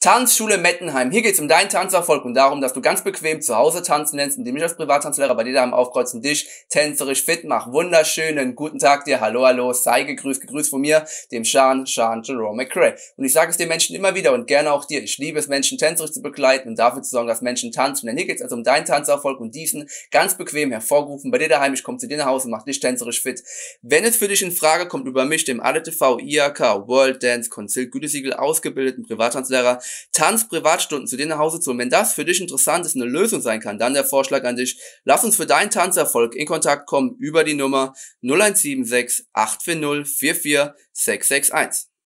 Tanzschule Mettenheim. Hier geht's um deinen Tanzerfolg und darum, dass du ganz bequem zu Hause tanzen lernst, indem ich als Privattanzlehrer bei dir daheim aufkreuzen dich tänzerisch fit mache. Wunderschönen guten Tag dir. Hallo, hallo. Sei gegrüßt, gegrüßt von mir, dem Sean, Sean Jerome McRae. Und ich sage es den Menschen immer wieder und gerne auch dir. Ich liebe es, Menschen tänzerisch zu begleiten und dafür zu sorgen, dass Menschen tanzen. Denn hier geht's also um deinen Tanzerfolg und diesen ganz bequem hervorgerufen bei dir daheim. Ich komme zu dir nach Hause und mache dich tänzerisch fit. Wenn es für dich in Frage kommt, über mich, dem ADTV, IAK, World Dance, Konzil, Gütesiegel, ausgebildeten Privattanzlehrer, Tanzprivatstunden zu dir nach Hause zu holen. Wenn das für dich interessant ist, eine Lösung sein kann, dann der Vorschlag an dich. Lass uns für deinen Tanzerfolg in Kontakt kommen über die Nummer 0176 840 44 661.